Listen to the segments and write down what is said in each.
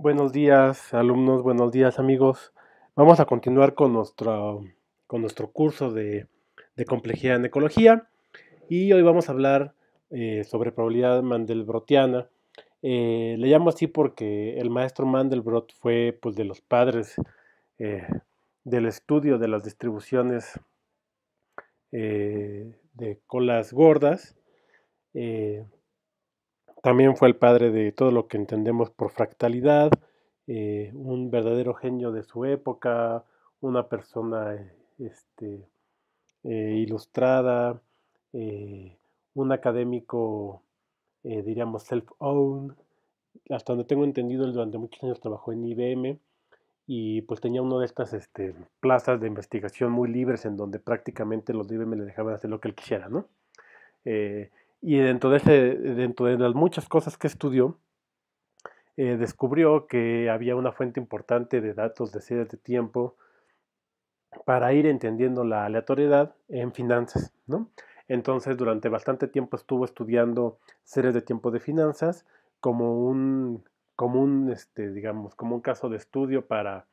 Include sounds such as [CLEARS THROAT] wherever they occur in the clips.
Buenos días, alumnos, buenos días, amigos. Vamos a continuar con nuestro, con nuestro curso de, complejidad en ecología y hoy vamos a hablar eh, sobre probabilidad mandelbrotiana. Eh, le llamo así porque el maestro Mandelbrot fue pues, de los padres eh, del estudio de las distribuciones de colas gordas. También fue el padre de todo lo que entendemos por fractalidad, eh, un verdadero genio de su época, una persona eh, este, eh, ilustrada, un académico, diríamos, self-owned. Hasta donde tengo entendido, él durante muchos años trabajó en IBM y pues tenía una de estas este, plazas de investigación muy libres en donde prácticamente los IBM le dejaban hacer lo que él quisiera, ¿no? Y dentro de, dentro de las muchas cosas que estudió, eh, descubrió que había una fuente importante de datos de series de tiempo para ir entendiendo la aleatoriedad en finanzas, ¿no? Entonces, durante bastante tiempo estuvo estudiando series de tiempo de finanzas como un, este, digamos, como un caso de estudio para,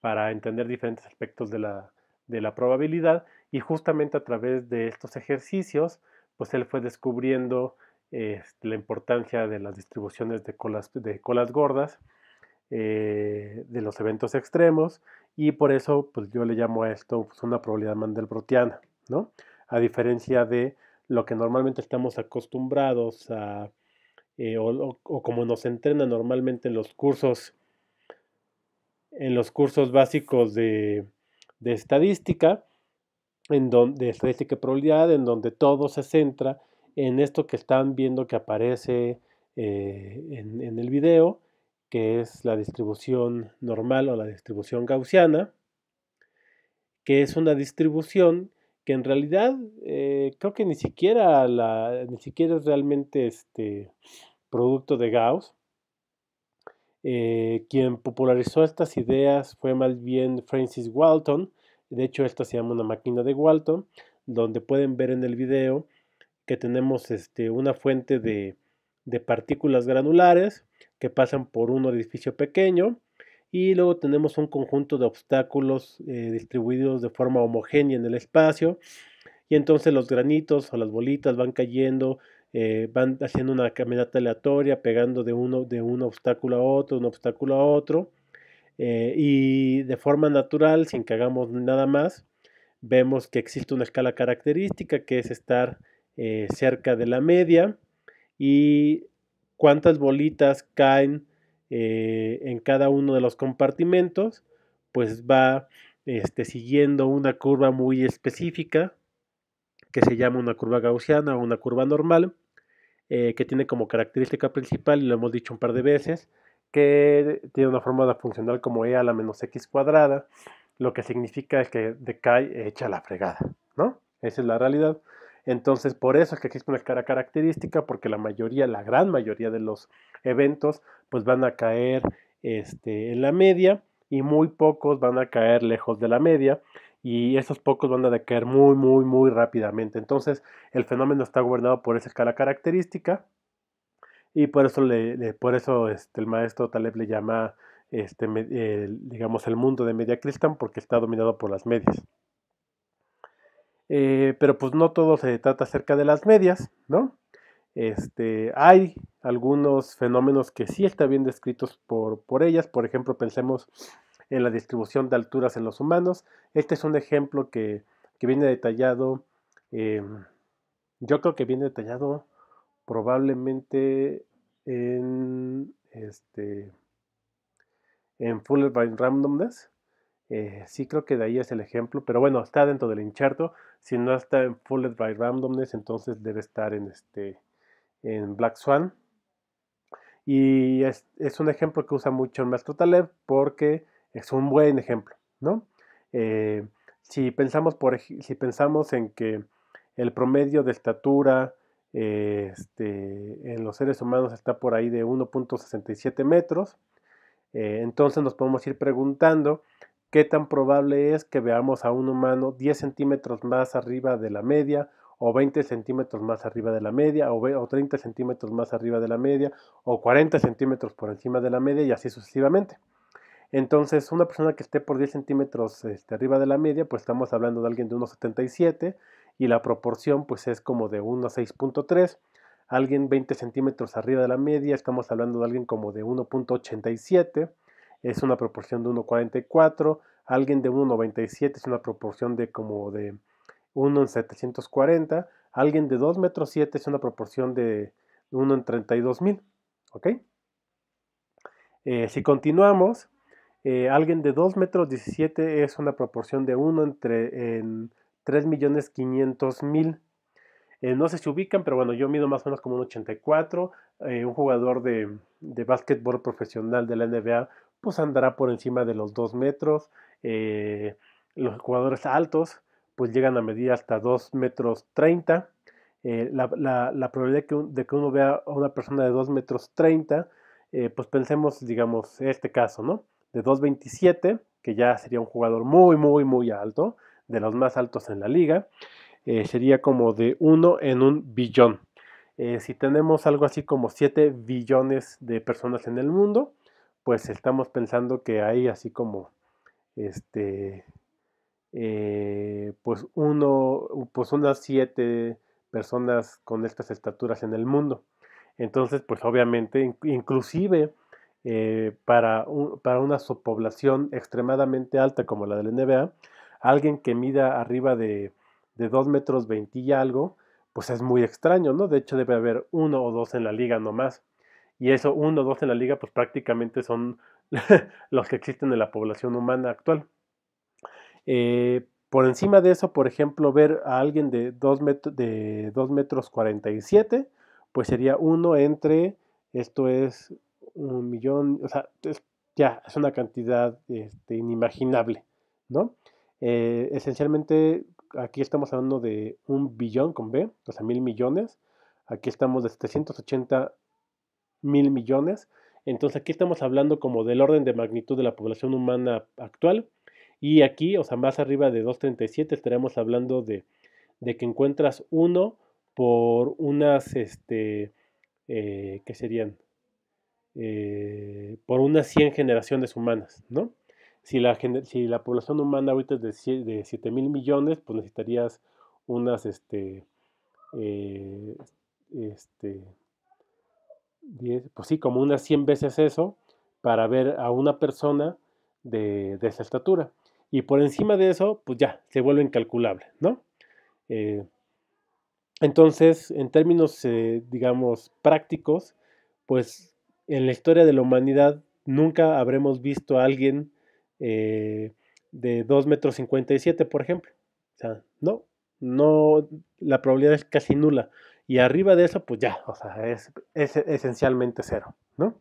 para entender diferentes aspectos de la, de la probabilidad y justamente a través de estos ejercicios pues él fue descubriendo este, la importancia de las distribuciones de colas, gordas, eh, de los eventos extremos, y por eso pues yo le llamo a esto pues, una probabilidad mandelbrotiana, ¿no? A diferencia de lo que normalmente estamos acostumbrados a, eh, o, como nos entrena normalmente en los cursos, en los cursos básicos de estadística, donde, de estadística y probabilidad, en donde todo se centra en esto que están viendo que aparece eh, en, el video, que es la distribución normal o la distribución gaussiana, que es una distribución que en realidad eh, creo que ni siquiera, ni siquiera es realmente este producto de Gauss. Eh, quien popularizó estas ideas fue más bien Francis Walton, de hecho, esta se llama una máquina de Walton, donde pueden ver en el video que tenemos este, una fuente de, partículas granulares que pasan por un orificio pequeño y luego tenemos un conjunto de obstáculos eh, distribuidos de forma homogénea en el espacio y entonces los granitos o las bolitas van cayendo eh, van haciendo una caminata aleatoria pegando de uno de un obstáculo a otro un obstáculo a otro eh, y de forma natural, sin que hagamos nada más, vemos que existe una escala característica que es estar eh, cerca de la media y cuántas bolitas caen eh, en cada uno de los compartimentos, pues va este, siguiendo una curva muy específica que se llama una curva gaussiana o una curva normal, que tiene como característica principal, y lo hemos dicho un par de veces, que tiene una fórmula funcional como e a la menos x cuadrada, lo que significa es que decae echa la fregada, ¿no? Esa es la realidad. Entonces, por eso es que existe una escala característica, porque la mayoría, la gran mayoría de los eventos, pues van a caer este, en la media y muy pocos van a caer lejos de la media y esos pocos van a decaer muy, muy, muy rápidamente. Entonces, el fenómeno está gobernado por esa escala característica y por eso, le, por eso este, el maestro Taleb le llama, este, digamos, el mundo de Media cristal, porque está dominado por las medias. Eh, pero pues no todo se trata acerca de las medias, ¿no? Este, hay algunos fenómenos que sí están bien descritos por, por ellas, por ejemplo, pensemos en la distribución de alturas en los humanos. Este es un ejemplo que, viene detallado, em, yo creo que viene detallado probablemente en, este, en Full by Randomness. Eh, sí creo que de ahí es el ejemplo, pero bueno, está dentro del incharto. Si no está en Full by Randomness, entonces debe estar en, este, en Black Swan. Y es, un ejemplo que usa mucho el maestro Taleb porque es un buen ejemplo, ¿no? Eh, si, pensamos por, si pensamos en que el promedio de estatura este, en los seres humanos está por ahí de 1.67 metros. Eh, entonces nos podemos ir preguntando qué tan probable es que veamos a un humano 10 centímetros más arriba de la media o 20 centímetros más arriba de la media, o, 30 centímetros más arriba de la media, o 40 centímetros por encima de la media, y así sucesivamente. Entonces, una persona que esté por 10 centímetros este, arriba de la media, pues estamos hablando de alguien de unos 77, y la proporción pues es como de 1 a 6.3. Alguien 20 centímetros arriba de la media, estamos hablando de alguien como de 1.87, es una proporción de 1.44. Alguien de 1.97 es una proporción de como de 1 en 740. Alguien de 2 metros 7 es una proporción de 1 en 32.000. ¿Ok? Eh, si continuamos, eh, alguien de 2 metros 17 es una proporción de 1 entre, en 3.500.000. Eh, no sé si ubican, pero bueno, yo mido más o menos como un 84. Eh, un jugador de, de básquetbol profesional de la NBA, pues andará por encima de los 2 metros. Eh, los jugadores altos, pues llegan a medir hasta 2 metros 30. La, probabilidad de que uno vea a una persona de 2 metros 30, pues pensemos, digamos, este caso, ¿no? De 2,27, que ya sería un jugador muy, muy, muy alto de los más altos en la liga. Eh, sería como de uno en un billón. Eh, si tenemos algo así como 7 billones de personas en el mundo, pues estamos pensando que hay así como este eh, pues uno pues unas 7 personas con estas estaturas en el mundo. Entonces, pues obviamente, inclusive para, para una subpoblación extremadamente alta como la del NBA, alguien que mida arriba de, 2 metros 20 y algo, pues es muy extraño, ¿no? De hecho debe haber uno o dos en la liga nomás. Y eso, uno o dos en la liga, pues prácticamente son [LAUGHS] los que existen en la población humana actual. Eh, por encima de eso, por ejemplo, ver a alguien de 2, de 2 metros 47, pues sería uno entre, esto es un millón, o sea, ya, es una cantidad este, inimaginable, ¿no? Eh, esencialmente, aquí estamos hablando de un billón con B, o sea, mil millones. Aquí estamos de 780 mil millones. Entonces aquí estamos hablando como del orden de magnitud de la población humana actual. Y aquí, o sea, más arriba de 237 estaremos hablando de, que encuentras uno por unas, este, eh, ¿qué serían? Eh, por unas 100 generaciones humanas, ¿no? Si la, si la población humana ahorita es de 7, mil millones, pues necesitarías unas, este, eh, este, pues sí, como unas 100 veces eso para ver a una persona de, esa estatura. Y por encima de eso, pues ya, se vuelve incalculable, ¿no? Eh, entonces, en términos, eh, digamos, prácticos, pues en la historia de la humanidad nunca habremos visto a alguien eh, de 2 metros 57, por ejemplo. O sea, no, no, la probabilidad es casi nula. Y arriba de eso, pues ya, o sea, es, es esencialmente cero, ¿no?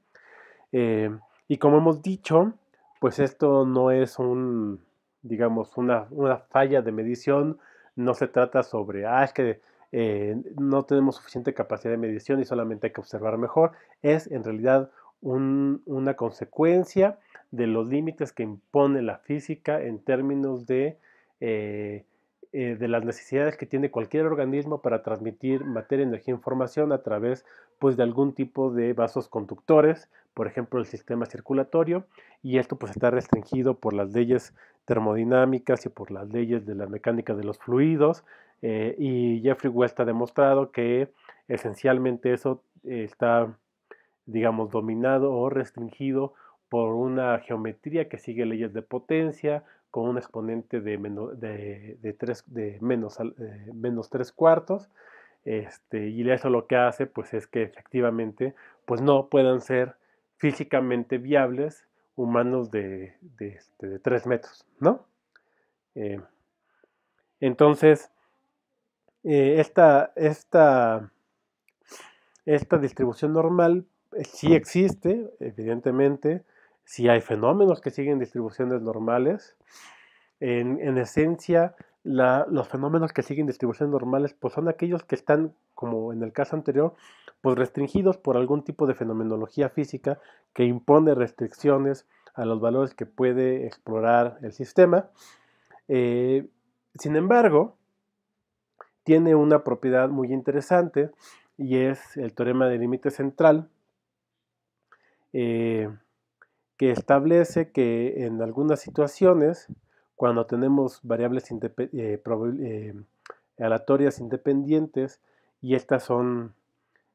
Eh, y como hemos dicho, pues esto no es un, digamos, una, falla de medición, no se trata sobre, ah, es que eh, no tenemos suficiente capacidad de medición y solamente hay que observar mejor, es en realidad una consecuencia de los límites que impone la física en términos de, eh, eh, de las necesidades que tiene cualquier organismo para transmitir materia, energía, e información a través pues, de algún tipo de vasos conductores, por ejemplo el sistema circulatorio, y esto pues, está restringido por las leyes termodinámicas y por las leyes de la mecánica de los fluidos, eh, y Jeffrey West ha demostrado que esencialmente eso está, digamos, dominado o restringido por una geometría que sigue leyes de potencia, con un exponente de eh, menos, tres, cuartos. Este, y eso lo que hace pues es que efectivamente pues no puedan ser físicamente viables humanos de, este, tres metros, ¿no? Eh, entonces, eh, esta, esta, esta distribución normal sí existe, evidentemente, si hay fenómenos que siguen distribuciones normales. En, esencia, los fenómenos que siguen distribuciones normales pues son aquellos que están, como en el caso anterior, pues restringidos por algún tipo de fenomenología física que impone restricciones a los valores que puede explorar el sistema. Eh, sin embargo, tiene una propiedad muy interesante y es el teorema de límite central. Eh, que establece que en algunas situaciones, cuando tenemos variables eh, eh, aleatorias independientes y estas son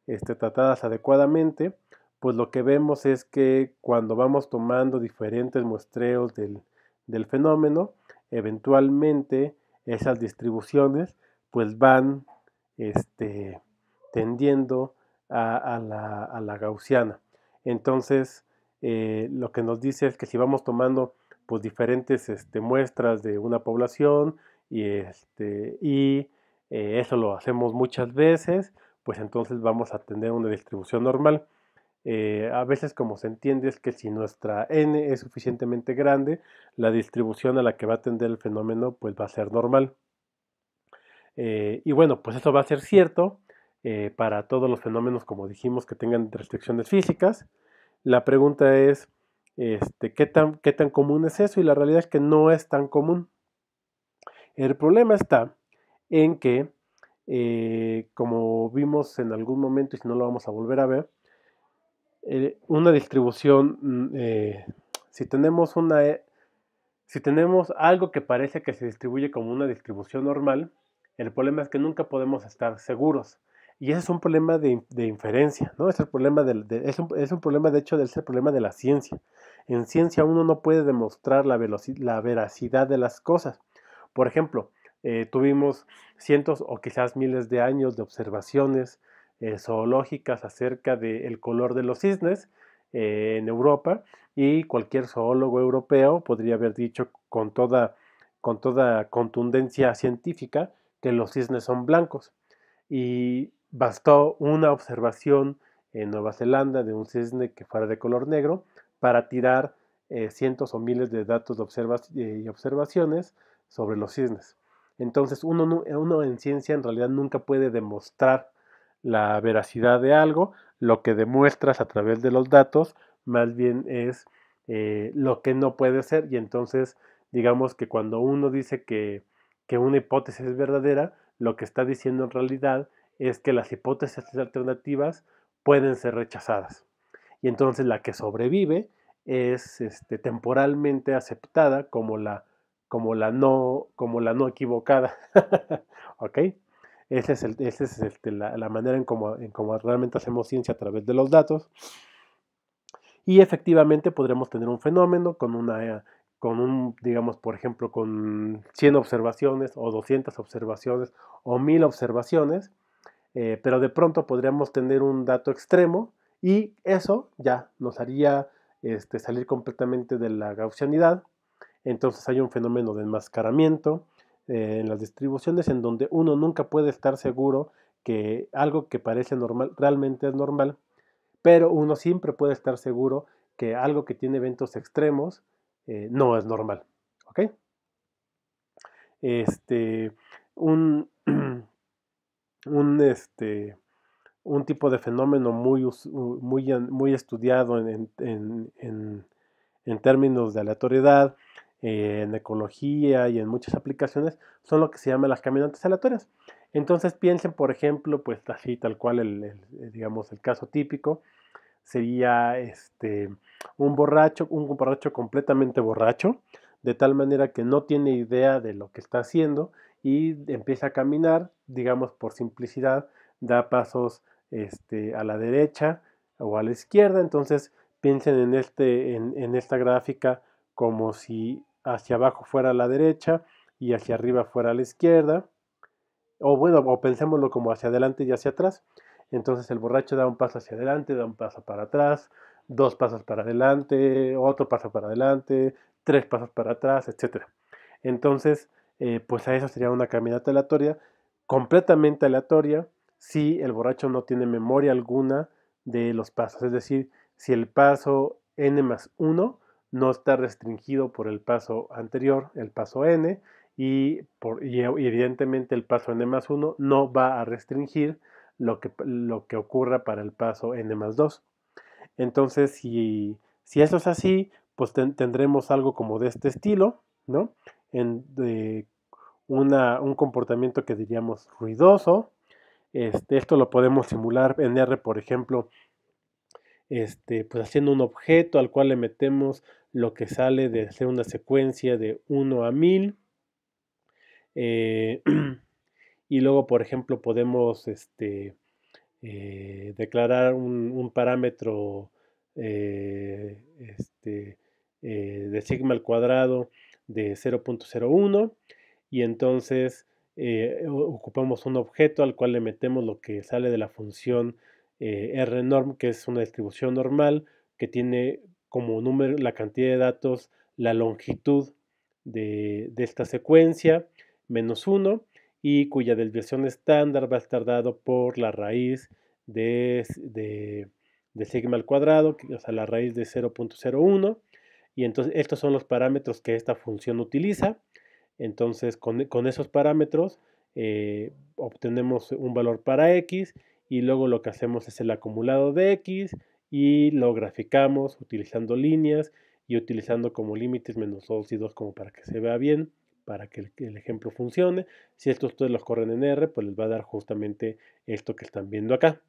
este, tratadas adecuadamente, pues lo que vemos es que cuando vamos tomando diferentes muestreos del, fenómeno, eventualmente esas distribuciones pues van este, tendiendo a, la, a la gaussiana. Entonces, eh, lo que nos dice es que si vamos tomando pues diferentes este, muestras de una población y, este, eh, eso lo hacemos muchas veces, pues entonces vamos a tener una distribución normal. Eh, a veces como se entiende es que si nuestra n es suficientemente grande, la distribución a la que va a tender el fenómeno pues va a ser normal. y bueno, pues eso va a ser cierto para todos los fenómenos como dijimos que tengan restricciones físicas. La pregunta es, este, ¿qué, tan, común es eso? Y la realidad es que no es tan común. El problema está en que, eh, como vimos en algún momento, y si no lo vamos a volver a ver, eh, una distribución, mm, eh, si tenemos una... Si tenemos algo que parece que se distribuye como una distribución normal, el problema es que nunca podemos estar seguros. Y ese es un problema de, inferencia, ¿no? Es, el problema es, un, problema, de hecho, del ser problema de la ciencia. En ciencia uno no puede demostrar la, la veracidad de las cosas. Por ejemplo, eh, tuvimos cientos o quizás miles de años de observaciones eh, zoológicas acerca del color de los cisnes eh, en Europa y cualquier zoólogo europeo podría haber dicho con toda, con toda contundencia científica que los cisnes son blancos. Y bastó una observación en Nueva Zelanda de un cisne que fuera de color negro para tirar eh, cientos o miles de datos de eh, y observaciones sobre los cisnes. Entonces uno, en ciencia en realidad nunca puede demostrar la veracidad de algo, lo que demuestras a través de los datos más bien es eh, lo que no puede ser y entonces digamos que cuando uno dice que, que una hipótesis es verdadera, lo que está diciendo en realidad es que las hipótesis alternativas pueden ser rechazadas. Y entonces la que sobrevive es este, temporalmente aceptada como la, como la, no, como la no equivocada. [LAUGHS] ¿Ok? Esa es, este, la, manera en cómo, realmente hacemos ciencia a través de los datos. Y efectivamente podremos tener un fenómeno con una, con un, digamos, por ejemplo, con 100 observaciones o 200 observaciones o 1000 observaciones eh, pero de pronto podríamos tener un dato extremo y eso ya nos haría este, salir completamente de la gaussianidad. Entonces hay un fenómeno de enmascaramiento eh, en las distribuciones en donde uno nunca puede estar seguro que algo que parece normal realmente es normal, pero uno siempre puede estar seguro que algo que tiene eventos extremos eh, no es normal. ¿Ok? Este, un, [CLEARS THROAT] Este, un, tipo de fenómeno muy, estudiado en, términos de aleatoriedad, en ecología y en muchas aplicaciones, son lo que se llaman las caminantes aleatorias. Entonces piensen, por ejemplo, pues así tal cual, el, eh, digamos, el caso típico sería este, un borracho, un borracho completamente borracho, de tal manera que no tiene idea de lo que está haciendo y empieza a caminar, digamos por simplicidad, da pasos este, a la derecha o a la izquierda, entonces piensen en, este, en, esta gráfica como si hacia abajo fuera a la derecha y hacia arriba fuera a la izquierda, o bueno, o pensémoslo como hacia adelante y hacia atrás. Entonces el borracho da un paso hacia adelante, da un paso para atrás, dos pasos para adelante, otro paso para adelante, tres pasos para atrás, etc. Entonces eh, pues a eso sería una caminata aleatoria, completamente aleatoria, si el borracho no tiene memoria alguna de los pasos. Es decir, si el paso n más 1 no está restringido por el paso anterior, el paso n, y, por, y evidentemente el paso n más 1 no va a restringir lo que, lo que ocurra para el paso n más 2. Entonces, si, si eso es así, pues tendremos algo como de este estilo, ¿no? en, de una, un comportamiento que diríamos ruidoso. Este, esto lo podemos simular en R, por ejemplo, este, pues haciendo un objeto al cual le metemos lo que sale de hacer una secuencia de 1 a 1000. Eh, [CLEARS THROAT] y luego, por ejemplo, podemos este, eh, declarar un, parámetro eh, este, de sigma al cuadrado de 0.01 y entonces eh, ocupamos un objeto al cual le metemos lo que sale de la función eh, rnorm, que es una distribución normal que tiene como número la cantidad de datos, la longitud de, esta secuencia, menos 1, y cuya desviación estándar va a estar dado por la raíz de, de, de sigma al cuadrado, o sea, la raíz de 0.01, y entonces estos son los parámetros que esta función utiliza. Entonces con, esos parámetros eh, obtenemos un valor para x y luego lo que hacemos es el acumulado de x y lo graficamos utilizando líneas y utilizando como límites menos 2 y 2 como para que se vea bien, para que el, el, ejemplo funcione. Si estos ustedes los corren en R, pues les va a dar justamente esto que están viendo acá.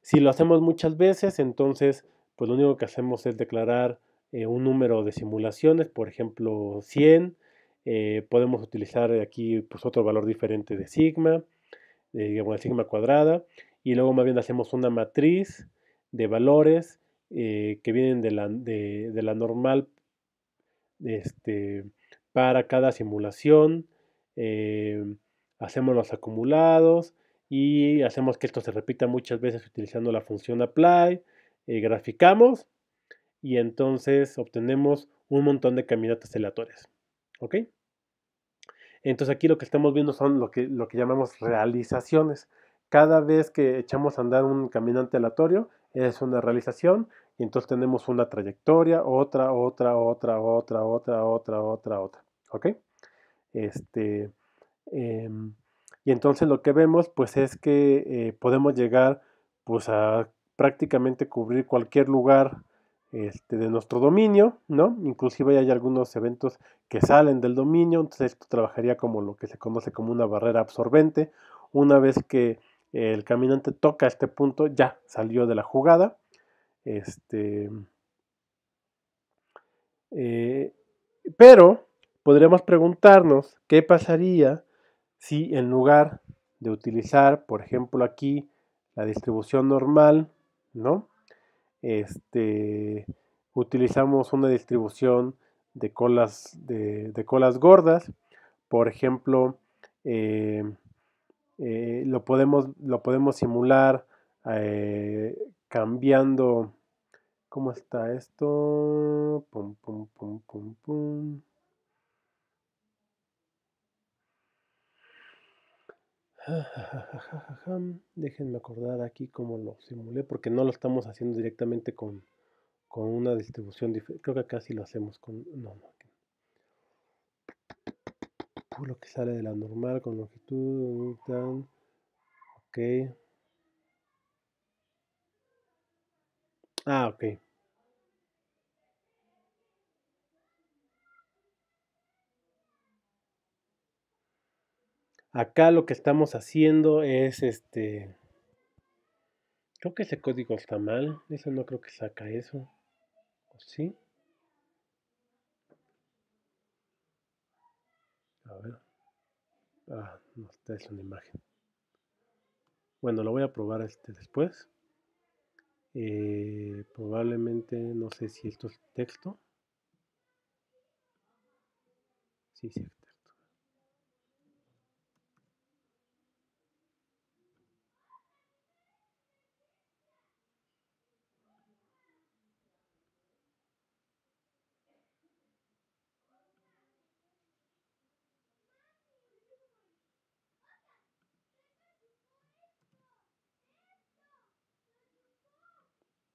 Si lo hacemos muchas veces, entonces pues lo único que hacemos es declarar eh, un número de simulaciones, por ejemplo 100, eh, podemos utilizar aquí pues, otro valor diferente de sigma, eh, digamos de sigma cuadrada, y luego más bien hacemos una matriz de valores que vienen de la, normal este, para cada simulación, hacemos los acumulados y hacemos que esto se repita muchas veces utilizando la función apply, eh, graficamos y entonces obtenemos un montón de caminatas aleatorias. ¿Ok? Entonces aquí lo que estamos viendo son lo que, lo que llamamos realizaciones. Cada vez que echamos a andar un caminante aleatorio es una realización y entonces tenemos una trayectoria, otra, otra, otra, otra, otra, otra, otra, otra. ¿Ok? Este, em, y entonces lo que vemos pues es que eh, podemos llegar pues a prácticamente cubrir cualquier lugar este, de nuestro dominio, ¿no? Inclusive hay algunos eventos que salen del dominio, entonces esto trabajaría como lo que se conoce como una barrera absorbente. Una vez que el caminante toca este punto, ya salió de la jugada. Este, eh, pero podríamos preguntarnos qué pasaría si en lugar de utilizar, por ejemplo, aquí la distribución normal ¿no? Este, utilizamos una distribución de colas, de, colas gordas. Por ejemplo, eh, eh, lo, podemos, lo podemos simular eh, cambiando. ¿Cómo está esto? Pum, pum, pum, pum, pum. Déjenme acordar aquí cómo lo simulé, porque no lo estamos haciendo directamente con, con una distribución diferente. Creo que acá sí lo hacemos con... No, no. Lo que sale de la normal con longitud. Ok. Ah, ok. Acá lo que estamos haciendo es este. Creo que ese código está mal. Eso no creo que saca eso. ¿O sí? A ver. Ah, no está, es una imagen. Bueno, lo voy a probar este después. Eh, probablemente, no sé si esto es texto. Sí, sí.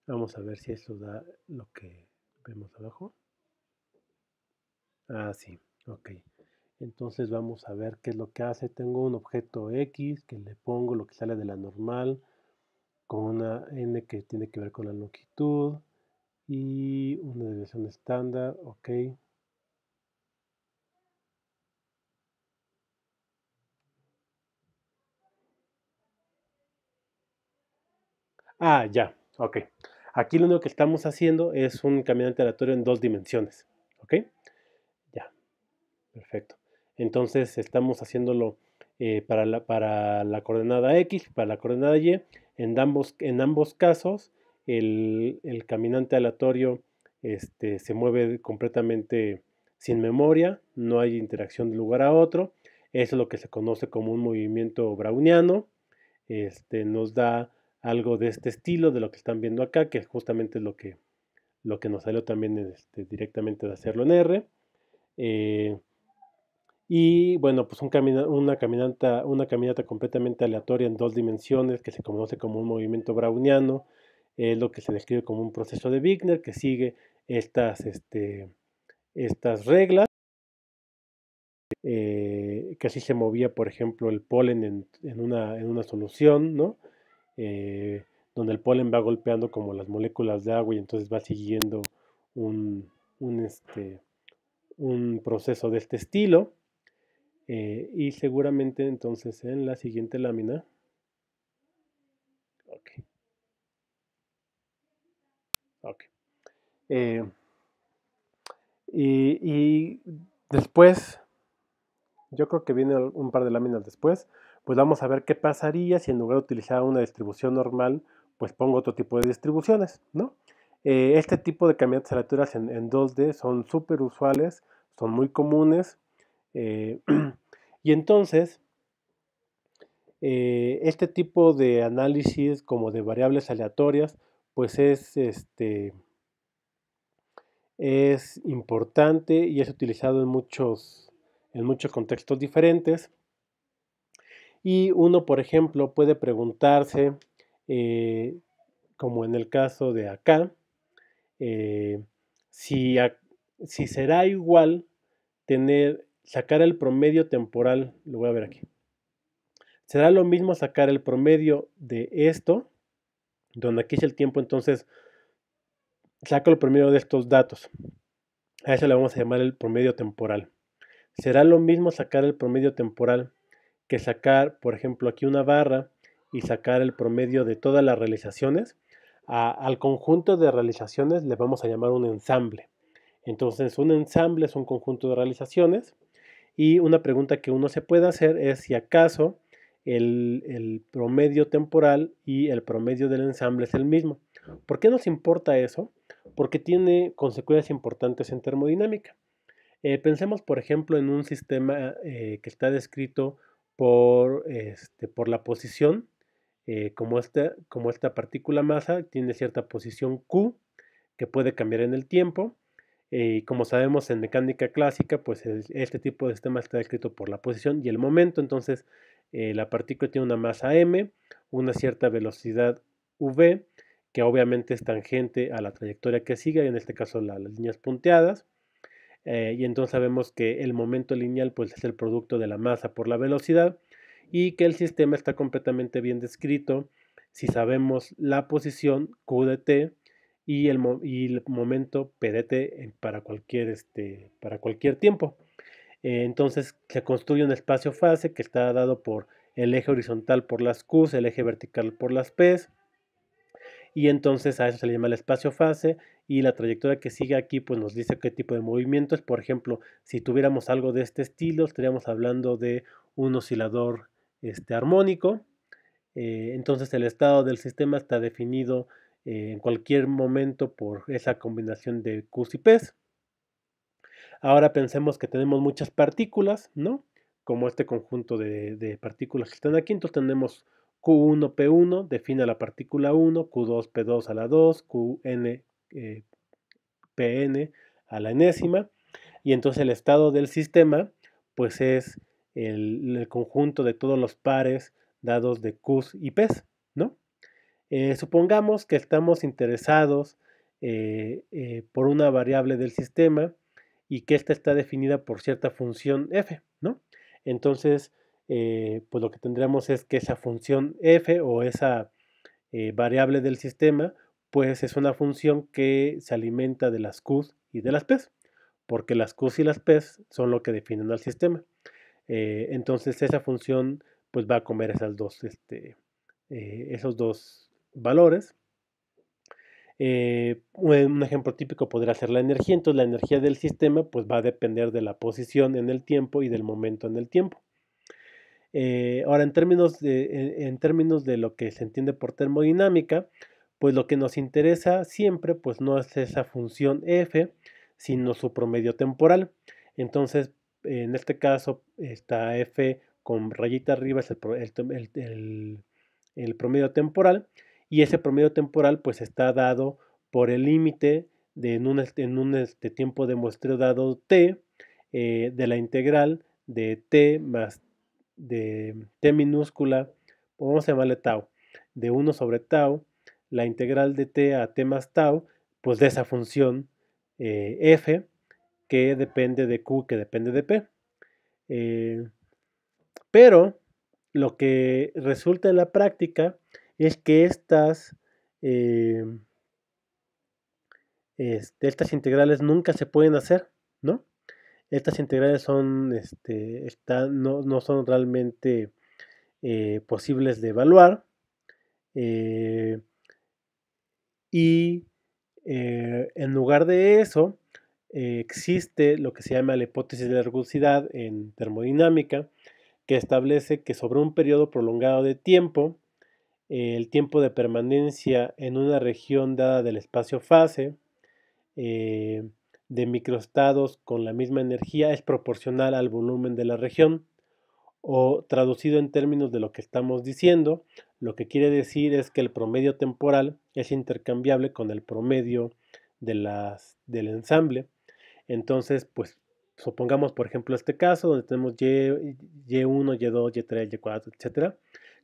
Vamos a ver si eso da lo que vemos abajo. Ah, sí, ok. Entonces vamos a ver qué es lo que hace. Tengo un objeto X que le pongo lo que sale de la normal con una n que tiene que ver con la longitud y una desviación estándar, ok. Ah, ya, ok. Aquí lo único que estamos haciendo es un caminante aleatorio en dos dimensiones. ¿Ok? Ya. Perfecto. Entonces estamos haciéndolo eh, para, la, para, la, coordenada X, para la coordenada Y. En ambos, en ambos casos, el, caminante aleatorio este, se mueve completamente sin memoria, no hay interacción de lugar a otro. Eso es lo que se conoce como un movimiento browniano. Este, nos da algo de este estilo, de lo que están viendo acá, que justamente es lo que, lo que nos salió también este, directamente de hacerlo en R. Eh, y bueno, pues un una, caminata, una caminata completamente aleatoria en dos dimensiones que se conoce como un movimiento browniano, es lo que se describe como un proceso de Wigner que sigue estas, este, estas reglas. Eh, que así se movía, por ejemplo, el polen en, en, una, en una, solución, ¿no? Eh, donde el polen va golpeando como las moléculas de agua y entonces va siguiendo un, este, proceso de este estilo. Eh, y seguramente entonces en la siguiente lámina ok ok. Eh, y después yo creo que viene un par de láminas después pues vamos a ver qué pasaría si en lugar de utilizar una distribución normal, pues pongo otro tipo de distribuciones, ¿no? Eh, este tipo de cambiantes aleatorias en, en 2D son súper usuales, son muy comunes, eh, [CLEARS THROAT] y entonces, eh, este tipo de análisis como de variables aleatorias, pues es, este, es importante y es utilizado en muchos, en muchos contextos diferentes. Y uno, por ejemplo, puede preguntarse, eh, como en el caso de acá, eh, si, si será igual tener, sacar el promedio temporal, lo voy a ver aquí. Será lo mismo sacar el promedio de esto, donde aquí es el tiempo, entonces saco el promedio de estos datos. A eso le vamos a llamar el promedio temporal. Será lo mismo sacar el promedio temporal que sacar, por ejemplo, aquí una barra y sacar el promedio de todas las realizaciones. al conjunto de realizaciones le vamos a llamar un ensamble. Entonces, un ensamble es un conjunto de realizaciones y una pregunta que uno se puede hacer es si acaso el, promedio temporal y el promedio del ensamble es el mismo. ¿Por qué nos importa eso? Porque tiene consecuencias importantes en termodinámica. Eh, pensemos, por ejemplo, en un sistema eh, que está descrito por, este, por la posición. Eh, como, esta, como esta partícula masa tiene cierta posición Q que puede cambiar en el tiempo. Eh, y como sabemos en mecánica clásica, pues este tipo de sistema está descrito por la posición y el momento. Entonces, eh, la partícula tiene una masa m, una cierta velocidad v, que obviamente es tangente a la trayectoria que sigue, en este caso las líneas punteadas. Eh, y entonces sabemos que el momento lineal pues es el producto de la masa por la velocidad y que el sistema está completamente bien descrito si sabemos la posición Q de T y el, momento P de T para cualquier, este, para cualquier tiempo. Eh, entonces se construye un espacio fase que está dado por el eje horizontal por las Q, el eje vertical por las Ps, y entonces a eso se le llama el espacio fase y la trayectoria que sigue aquí pues nos dice qué tipo de movimiento es, por ejemplo, si tuviéramos algo de este estilo estaríamos hablando de un oscilador este, armónico, eh, entonces el estado del sistema está definido eh, en cualquier momento por esa combinación de Qs y Ps. Ahora pensemos que tenemos muchas partículas, ¿no? Como este conjunto de partículas que están aquí, entonces tenemos Q1P1 define a la partícula 1, Q2P2 a la 2, QN, eh, PN a la enésima, y entonces el estado del sistema pues es el, conjunto de todos los pares dados de Qs y Ps, ¿no? Eh, supongamos que estamos interesados eh, por una variable del sistema y que ésta está definida por cierta función f, ¿no? Entonces, eh, pues lo que tendremos es que esa función f o esa eh, variable del sistema, pues es una función que se alimenta de las q's y de las P porque las q's y las P son lo que definen al sistema. Eh, entonces esa función pues va a comer este, esos dos valores. un ejemplo típico podría ser la energía. Entonces la energía del sistema pues va a depender de la posición en el tiempo y del momento en el tiempo. Eh, ahora, en términos, de, en, términos de lo que se entiende por termodinámica, pues lo que nos interesa siempre, pues no es esa función f, sino su promedio temporal. Entonces, en este caso, esta f con rayita arriba es el, promedio temporal, y ese promedio temporal pues está dado por el límite en un, este tiempo de muestreo dado t eh, de la integral de t más de t minúscula, pues vamos a llamarle tau, de 1 sobre tau, la integral de t a t más tau, pues de esa función eh, f que depende de q, que depende de p. Eh, pero lo que resulta en la práctica es que estas, eh, estas integrales nunca se pueden hacer estas integrales son, este, no, son realmente eh, posibles de evaluar. Eh, y eh, en lugar de eso, existe lo que se llama la hipótesis de la en termodinámica, que establece que sobre un periodo prolongado de tiempo, el tiempo de permanencia en una región dada del espacio fase, de microestados con la misma energía es proporcional al volumen de la región o traducido en términos de lo que estamos diciendo, lo que quiere decir es que el promedio temporal es intercambiable con el promedio de las, del ensamble. Entonces, pues supongamos, por ejemplo, este caso donde tenemos y, Y1, Y2, Y3, Y4, etcétera.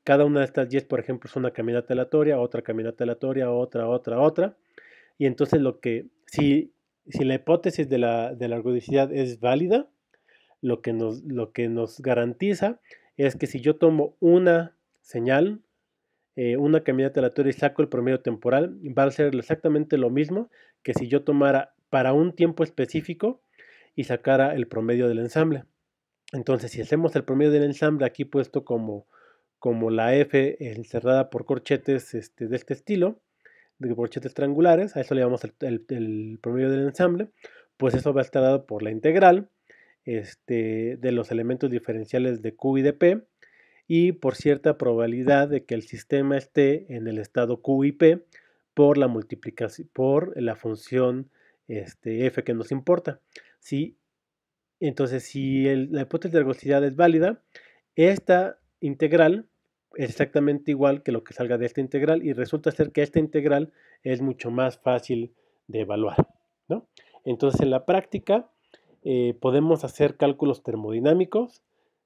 Cada una de estas Y por ejemplo, es una caminata aleatoria, otra caminata aleatoria, otra, otra, otra. Y entonces lo que, si si la hipótesis de la, de la ergodicidad es válida, lo que, nos, lo que nos garantiza es que si yo tomo una señal, eh, una caminata aleatoria y saco el promedio temporal, va a ser exactamente lo mismo que si yo tomara para un tiempo específico y sacara el promedio del ensamble. Entonces, si hacemos el promedio del ensamble aquí puesto como, como la F encerrada por corchetes este, de este estilo, de corchetes triangulares, a eso le llamamos el, promedio del ensamble, pues eso va a estar dado por la integral este, de los elementos diferenciales de Q y de P y por cierta probabilidad de que el sistema esté en el estado Q y P por la multiplicación, por la función este, F que nos importa. ¿sí? Entonces, si la hipótesis de ergodicidad es válida, esta integral exactamente igual que lo que salga de esta integral y resulta ser que esta integral es mucho más fácil de evaluar. ¿no? Entonces en la práctica eh, podemos hacer cálculos termodinámicos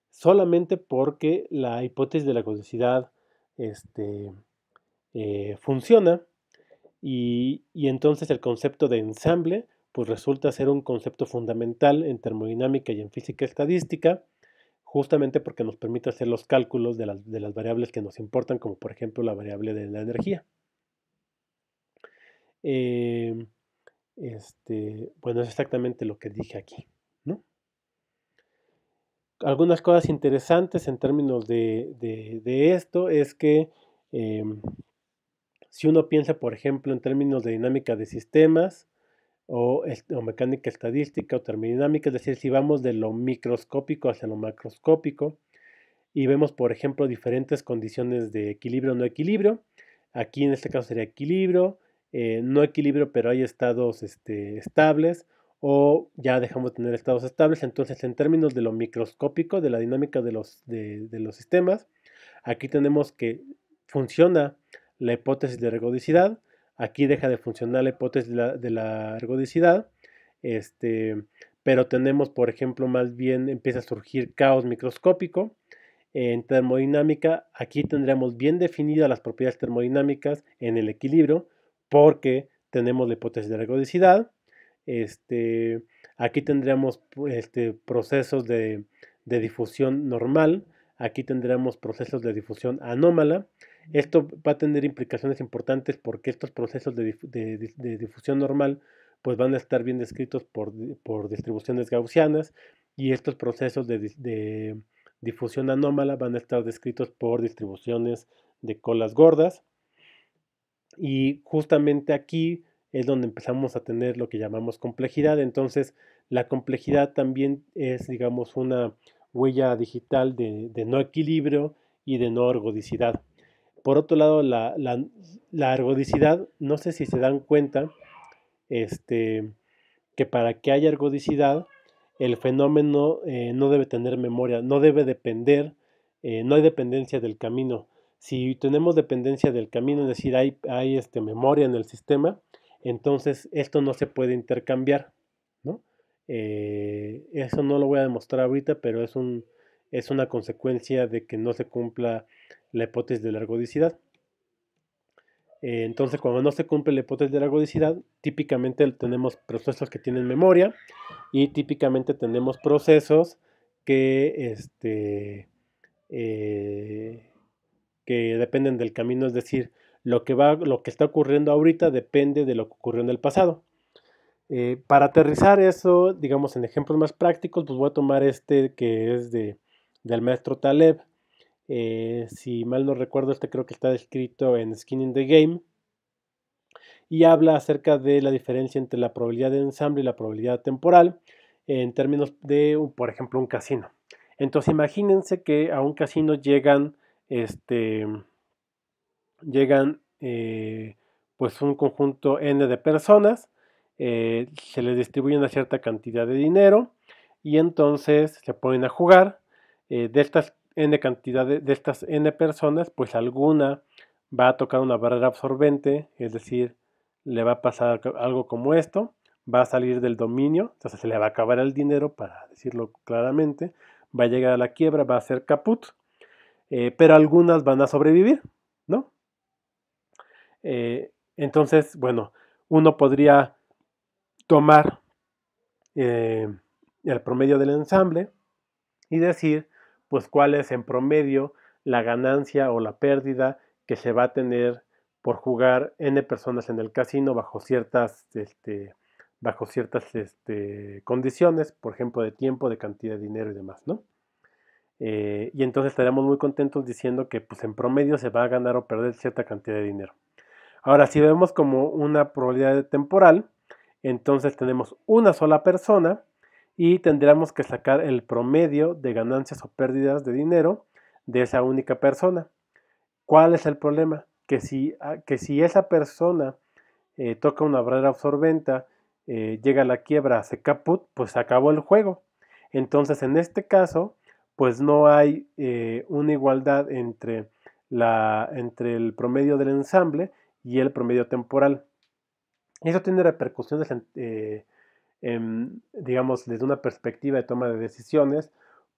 solamente porque la hipótesis de la codicidad este, eh, funciona y, y entonces el concepto de ensamble pues resulta ser un concepto fundamental en termodinámica y en física estadística justamente porque nos permite hacer los cálculos de las, variables que nos importan, como por ejemplo la variable de la energía. Em, este, bueno, es exactamente lo que dije aquí. Algunas cosas interesantes en términos de, esto es que em, si uno piensa, por ejemplo, en términos de dinámica de sistemas, o, mecánica estadística o termodinámica, es decir, si vamos de lo microscópico hacia lo macroscópico y vemos, por ejemplo, diferentes condiciones de equilibrio o no equilibrio. Aquí en este caso sería equilibrio, eh, no equilibrio, pero hay estados este, estables o ya dejamos de tener estados estables. Entonces, en términos de lo microscópico, de la dinámica de los, de, de los sistemas, aquí tenemos que funciona la hipótesis de ergodicidad Aquí deja de funcionar la hipótesis de la, ergodicidad, este, pero tenemos, por ejemplo, más bien empieza a surgir caos microscópico. En termodinámica, aquí tendríamos bien definidas las propiedades termodinámicas en el equilibrio, porque tenemos la hipótesis de ergodicidad. Este, aquí tendríamos este, procesos de, de difusión normal, aquí tendremos procesos de difusión anómala esto va a tener implicaciones importantes porque estos procesos de, difusión normal pues van a estar bien descritos por, distribuciones gaussianas y estos procesos de, difusión anómala van a estar descritos por distribuciones de colas gordas. Y justamente aquí es donde empezamos a tener lo que llamamos complejidad. Entonces, la complejidad también es, digamos, una huella digital de, de no equilibrio y de no ergodicidad. Por otro lado, la, ergodicidad, no sé si se dan cuenta este, que para que haya ergodicidad, el fenómeno eh, no debe tener memoria, no debe depender, eh, no hay dependencia del camino. Si tenemos dependencia del camino, es decir, hay, hay este, memoria en el sistema, entonces esto no se puede intercambiar. Eh, eso no lo voy a demostrar ahorita, pero es un, es una consecuencia de que no se cumpla la hipótesis de ergodicidad. Eh, entonces, cuando no se cumple la hipótesis de ergodicidad, típicamente tenemos procesos que tienen memoria y típicamente tenemos procesos que, este, eh, que dependen del camino, es decir, lo que, va, lo que está ocurriendo ahorita depende de lo que ocurrió en el pasado. Eh, para aterrizar eso, digamos, en ejemplos más prácticos, pues voy a tomar este que es de del maestro Taleb. Eh, si mal no recuerdo, este creo que está descrito en Skin in the Game. Y habla acerca de la diferencia entre la probabilidad de ensamble y la probabilidad temporal en términos de, por ejemplo, un casino. Entonces imagínense que a un casino llegan, este, llegan eh, pues un conjunto N de personas, eh, se les distribuye una cierta cantidad de dinero y entonces se ponen a jugar eh, de estas n cantidades de, estas n personas, pues alguna va a tocar una barrera absorbente, es decir, le va a pasar algo como esto, va a salir del dominio, entonces se le va a acabar el dinero, para decirlo claramente, va a llegar a la quiebra, va a ser caput, eh, pero algunas van a sobrevivir, ¿no? Eh, entonces, bueno, uno podría tomar el promedio del ensamble y decir pues cuál es en promedio la ganancia o la pérdida que se va a tener por jugar n personas en el casino bajo ciertas, este, bajo ciertas este, condiciones, por ejemplo, de tiempo, de cantidad de dinero y demás, ¿no? Eh, y entonces estaríamos muy contentos diciendo que pues en promedio se va a ganar o perder cierta cantidad de dinero. Ahora, si vemos como una probabilidad temporal, entonces tenemos una sola persona y tendríamos que sacar el promedio de ganancias o pérdidas de dinero de esa única persona. ¿Cuál es el problema? Que si, ah, que si esa persona eh, toca una barrera absorbenta, eh, llega a la quiebra, se caput, pues acabó el juego. Entonces, en este caso, pues no hay eh, una igualdad entre, la, entre el promedio del ensamble y el promedio temporal. Eso tiene repercusiones Em, digamos, desde una perspectiva de toma de decisiones,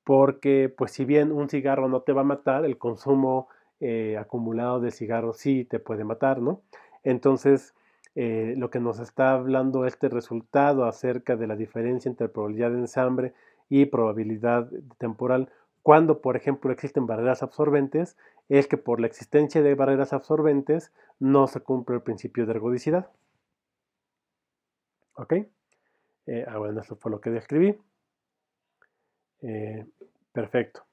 porque pues si bien un cigarro no te va a matar, el consumo eh, acumulado de cigarros sí te puede matar, ¿no? Entonces, eh, lo que nos está hablando este resultado acerca de la diferencia entre probabilidad de ensambre y probabilidad temporal, cuando, por ejemplo, existen barreras absorbentes, es que por la existencia de barreras absorbentes no se cumple el principio de ergodicidad. ¿Ok? Eh, ah, bueno, eso fue lo que describí. Eh, perfecto.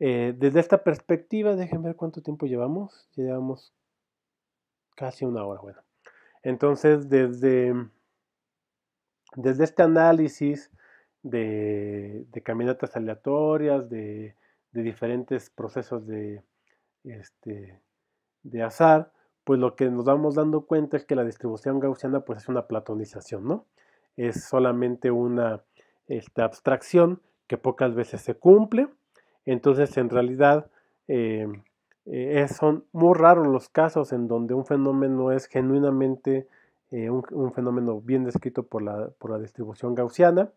Eh, desde esta perspectiva, déjenme ver cuánto tiempo llevamos. llevamos casi una hora. Bueno, entonces desde, desde este análisis de, caminatas aleatorias, de, diferentes procesos de, este, de azar, pues lo que nos vamos dando cuenta es que la distribución gaussiana pues es una platonización, ¿no? es solamente una esta abstracción que pocas veces se cumple. Entonces, en realidad, eh, eh, son muy raros los casos en donde un fenómeno es genuinamente eh, un, fenómeno bien descrito por la, distribución gaussiana.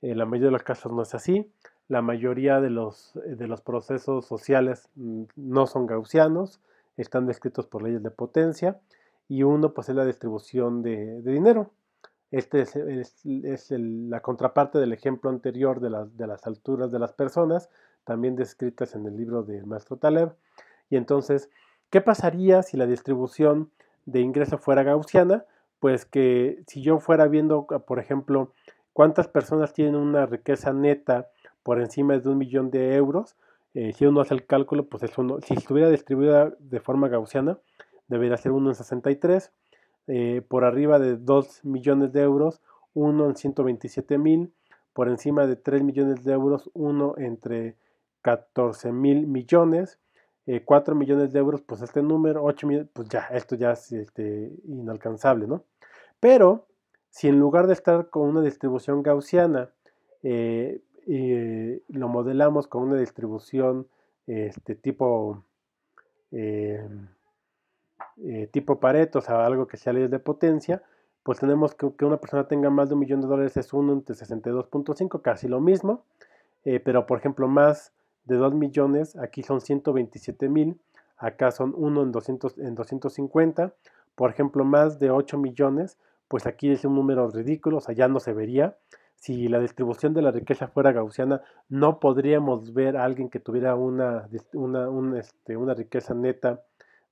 la mayoría de los casos no es así. La mayoría de los, de los procesos sociales mm, no son gaussianos, están descritos por leyes de potencia. Y uno, pues, es la distribución de dinero. Este es, la contraparte del ejemplo anterior de, de, las alturas de las personas, también descritas en el libro del maestro Taleb. Y entonces, ¿qué pasaría si la distribución de ingreso fuera gaussiana? Pues que si yo fuera viendo, ah, por ejemplo, cuántas personas tienen una riqueza neta por encima de un millón de euros, eh, si uno hace el cálculo, pues eso uno, si estuviera distribuida de forma gaussiana, debería ser uno en 63 eh, por arriba de 2 millones de euros, uno en 127 mil, por encima de 3 millones de euros, uno entre 14 mil millones, 4 eh, millones de euros, pues este número, 8 millones, pues ya, esto ya es este, inalcanzable, ¿no? Pero si en lugar de estar con una distribución gaussiana, eh, lo modelamos con una distribución este, tipo eh, tipo Pareto, o sea, algo que sea ley de potencia, pues tenemos que, una persona tenga más de un millón de dólares es 1 entre 62.5, casi lo mismo, eh, pero por ejemplo más de 2 millones, aquí son 127 mil, acá son 1 en, 200, en 250, por ejemplo más de 8 millones, pues aquí es un número ridículo, o sea, ya no se vería. Si la distribución de la riqueza fuera gaussiana, no podríamos ver a alguien que tuviera una, una, este, una riqueza neta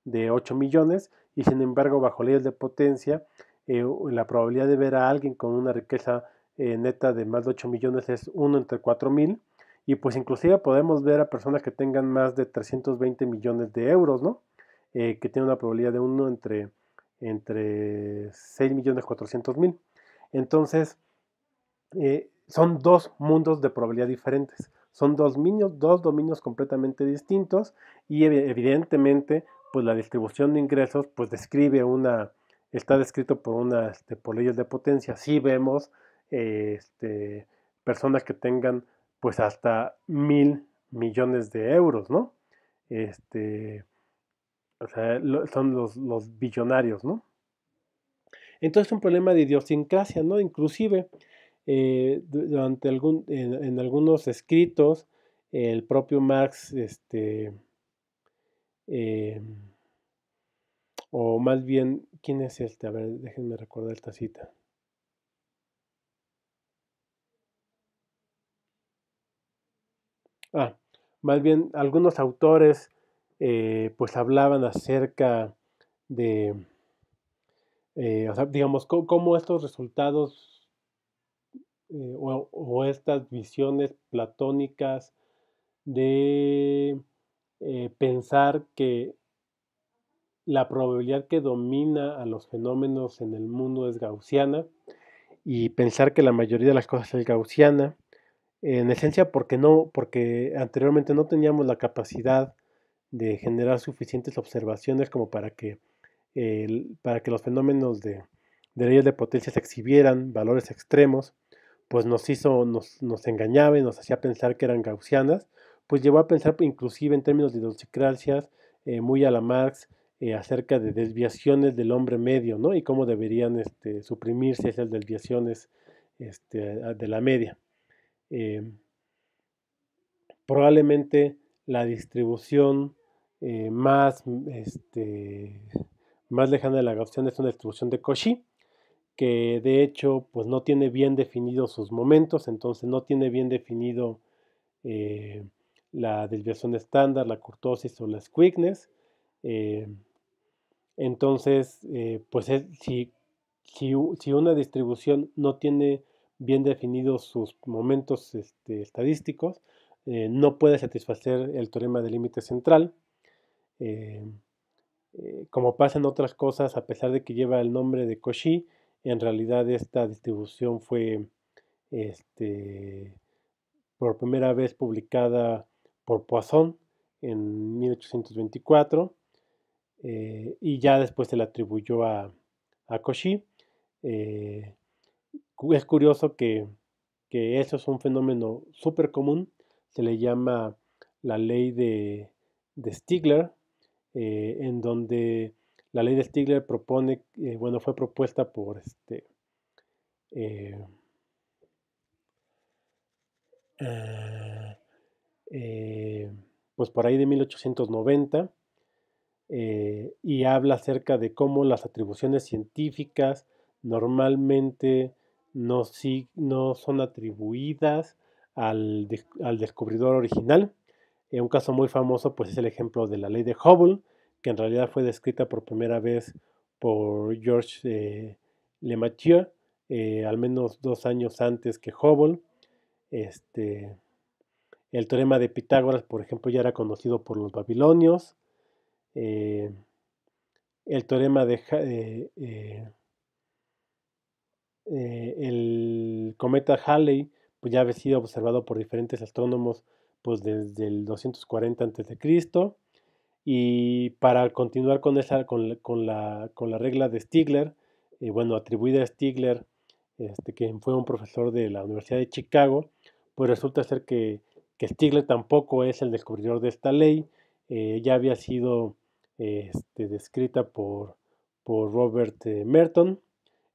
de 8 millones y sin embargo bajo leyes de potencia eh, la probabilidad de ver a alguien con una riqueza eh, neta de más de 8 millones es 1 entre 4 mil y pues inclusive podemos ver a personas que tengan más de 320 millones de euros, ¿no? Eh, que tiene una probabilidad de 1 entre, entre 6 millones 400 mil. Entonces, son dos mundos de probabilidad diferentes. Son dos dominios completamente distintos y evidentemente pues la distribución de ingresos, pues describe una, está descrito por una, este, por leyes de potencia. si vemos este, personas que tengan pues hasta mil millones de euros, ¿no? Este, o sea, son los, los billonarios, ¿no? Entonces un problema de idiosincrasia, ¿no? Inclusive eh, durante algún, en, en, algunos escritos el propio Marx este, eh, o más bien, ¿quién es este? A ver, déjenme recordar esta cita. Ah, más bien, algunos autores eh, pues hablaban acerca de, eh, digamos, cómo estos resultados o, estas visiones platónicas de eh, pensar que la probabilidad que domina a los fenómenos en el mundo es gaussiana y pensar que la mayoría de las cosas es gaussiana, en esencia porque no, porque anteriormente no teníamos la capacidad de generar suficientes observaciones como para que, para que los fenómenos de, de leyes de potencia se exhibieran, valores extremos, pues nos hizo, nos, nos engañaba y nos hacía pensar que eran gaussianas, pues llevó a pensar pues, inclusive en términos de idiosincrasias, eh, muy a la Marx, eh, acerca de desviaciones del hombre medio, ¿no? Y cómo deberían este, suprimirse esas desviaciones este, de la media. Eh, probablemente la distribución más, este, más lejana de la Gaussiana es una distribución de Cauchy, que de hecho pues no tiene bien definidos sus momentos, entonces no tiene bien definido la desviación estándar, la cortosis o la quickness. Eh, entonces, eh, pues si, si, una distribución no tiene bien definidos sus momentos este, estadísticos, eh, no puede satisfacer el teorema del límite central. como pasa en otras cosas, a pesar de que lleva el nombre de Cauchy, en realidad esta distribución fue este, por primera vez publicada por Poisson en 1824 eh, y ya después se le atribuyó a, a Cauchy. Eh, es curioso que, eso es un fenómeno súper común, se le llama la ley de, de Stigler, eh, en donde la ley de Stigler propone, bueno, fue propuesta por este... Eh, pues por ahí de 1890, eh, y habla acerca de cómo las atribuciones científicas normalmente no, no son atribuidas al, descubridor original. Eh, un caso muy famoso pues, es el ejemplo de la ley de Hubble, que en realidad fue descrita por primera vez por George Lemaitre al menos dos años antes que Hubble. Este, el teorema de Pitágoras, por ejemplo, ya era conocido por los babilonios. Eh, el teorema de... Eh, eh, el cometa Halley pues ya había sido observado por diferentes astrónomos pues desde el 240 a.C. Y para continuar con, esa, con, la, regla de Stigler, bueno, atribuida a Stigler, este, que fue un profesor de la Universidad de Chicago, pues resulta ser que que Stigler tampoco es el descubridor de esta ley, eh, ya había sido eh, este, descrita por, por Robert eh, Merton.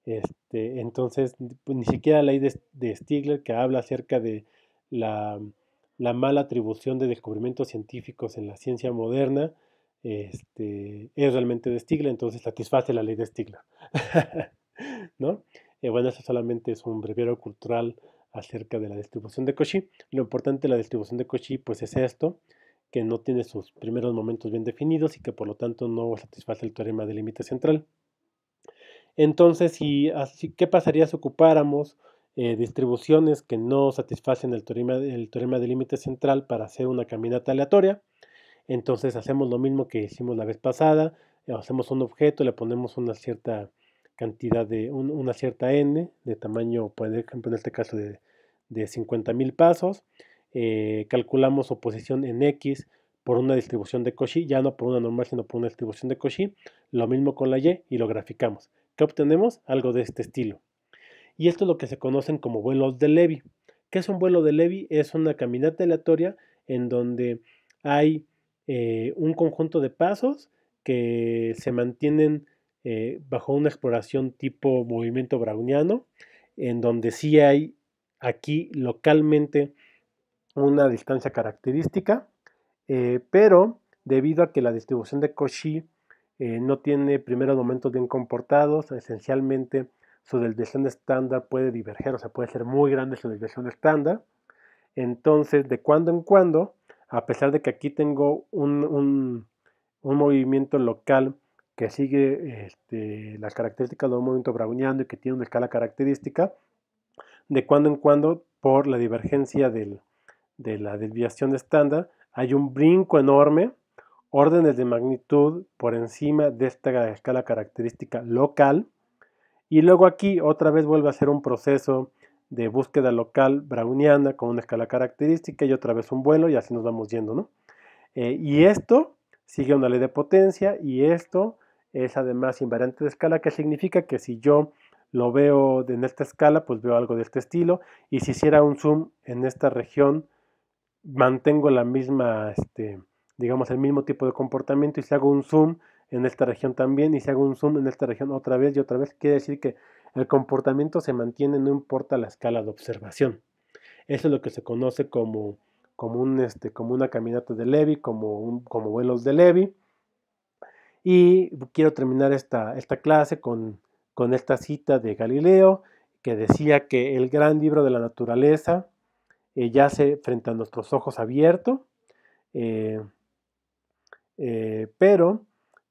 Este, entonces, pues, ni siquiera la ley de, Stigler que habla acerca de la, mala atribución de descubrimientos científicos en la ciencia moderna este, es realmente de Stigler, entonces satisface la ley de Stigler. [LAUGHS] ¿No? bueno, eso solamente es un breviario cultural acerca de la distribución de Cauchy. Lo importante de la distribución de Cauchy pues es esto, que no tiene sus primeros momentos bien definidos y que por lo tanto no satisface el teorema de límite central. Entonces, si, así, ¿qué pasaría si ocupáramos eh, distribuciones que no satisfacen el teorema, el teorema de límite central para hacer una caminata aleatoria? Entonces hacemos lo mismo que hicimos la vez pasada, eh, hacemos un objeto, le ponemos una cierta cantidad de una cierta n, de tamaño, por ejemplo, en este caso de, 50.000 pasos. Eh, calculamos su posición en x por una distribución de Cauchy, ya no por una normal, sino por una distribución de Cauchy. Lo mismo con la y y lo graficamos. ¿Qué obtenemos? Algo de este estilo. Y esto es lo que se conocen como vuelos de Levy. ¿Qué es un vuelo de Levy? Es una caminata aleatoria en donde hay eh, un conjunto de pasos que se mantienen eh, bajo una exploración tipo movimiento browniano, en donde sí hay aquí localmente una distancia característica, eh, pero debido a que la distribución de Cauchy eh, no tiene primeros momentos bien comportados, esencialmente su desviación estándar puede diverger, o sea, puede ser muy grande su desviación estándar. Entonces, de cuando en cuando, a pesar de que aquí tengo un movimiento local que sigue este, las características de un movimiento browniano y que tiene una escala característica, de cuando en cuando, por la divergencia de la desviación estándar, hay un brinco enorme, órdenes de magnitud por encima de esta escala característica local, y luego aquí otra vez vuelve a ser un proceso de búsqueda local browniana con una escala característica y otra vez un vuelo y así nos vamos yendo, ¿no? Eh, y esto sigue una ley de potencia y esto es además invariante de escala, que significa que si yo lo veo en esta escala, pues veo algo de este estilo, y si hiciera un zoom en esta región, mantengo la misma, este, digamos, el mismo tipo de comportamiento, y si hago un zoom en esta región también, y si hago un zoom en esta región otra vez y otra vez, quiere decir que el comportamiento se mantiene, no importa la escala de observación. Eso es lo que se conoce como, como, un, este, como una caminata de Levy, como, un, como vuelos de Levy. Y quiero terminar esta, esta clase con, esta cita de Galileo que decía que el gran libro de la naturaleza eh, yace frente a nuestros ojos abierto, eh, eh, pero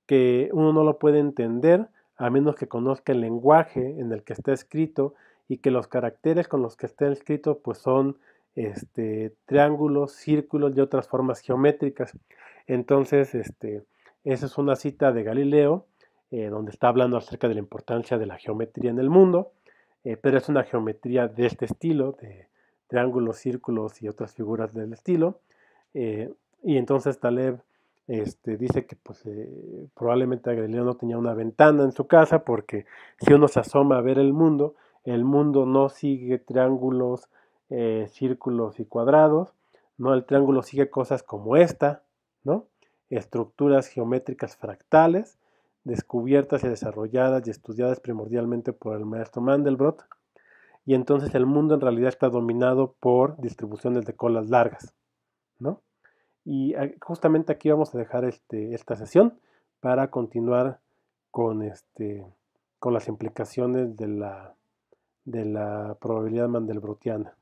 que uno no lo puede entender a menos que conozca el lenguaje en el que está escrito y que los caracteres con los que está escrito pues son este, triángulos, círculos y otras formas geométricas. Entonces, este, esa es una cita de Galileo, eh, donde está hablando acerca de la importancia de la geometría en el mundo, eh, pero es una geometría de este estilo, de triángulos, círculos y otras figuras del estilo. Eh, y entonces Taleb este, dice que pues, probablemente Galileo no tenía una ventana en su casa, porque si uno se asoma a ver el mundo, el mundo no sigue triángulos, círculos y cuadrados, no, el triángulo sigue cosas como esta, ¿no? estructuras geométricas fractales, descubiertas y desarrolladas y estudiadas primordialmente por el maestro Mandelbrot, y entonces el mundo en realidad está dominado por distribuciones de colas largas, ¿no? Y ah, justamente aquí vamos a dejar este, esta sesión para continuar con, este, con las implicaciones de la, de la probabilidad mandelbrotiana.